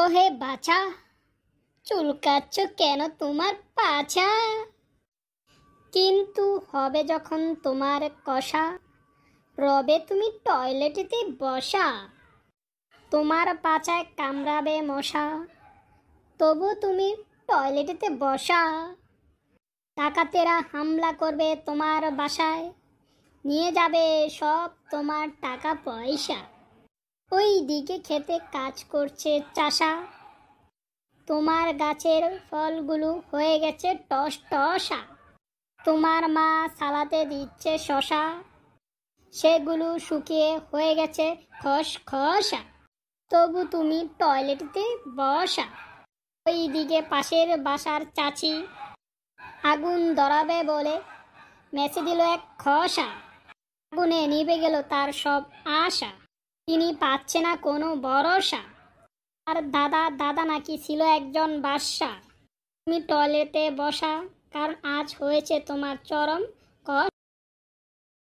ও হে বাছা চুলকাচ্ছ কেন তোমার পাছা কিন্তু হবে যখন তোমার কষা রবে তুমি টয়লেটেতে বসা তোমার পাছায় কামড়াবে মশা তবু তুমি টয়লেটেতে বসা টাকাতেরা হামলা করবে তোমার বাসায় নিয়ে যাবে সব তোমার টাকা পয়সা ওই দিকে খেতে কাজ করছে চাষা তোমার গাছের ফলগুলো হয়ে গেছে টস টসা তোমার মা সালাতে দিচ্ছে শশা সেগুলো শুকিয়ে হয়ে গেছে খস খসা তবু তুমি টয়লেটতে বসা ওই দিকে পাশের বাসার চাচি আগুন ধরাবে বলে মেসে দিল এক খসা আগুনে নিভে গেল তার সব আশা তিনি পাচ্ছে না কোনো ভরসা আর দাদা দাদা নাকি ছিল একজন বাদশা তুমি টয়লেটে বসা কারণ আজ হয়েছে তোমার চরম কষ্ট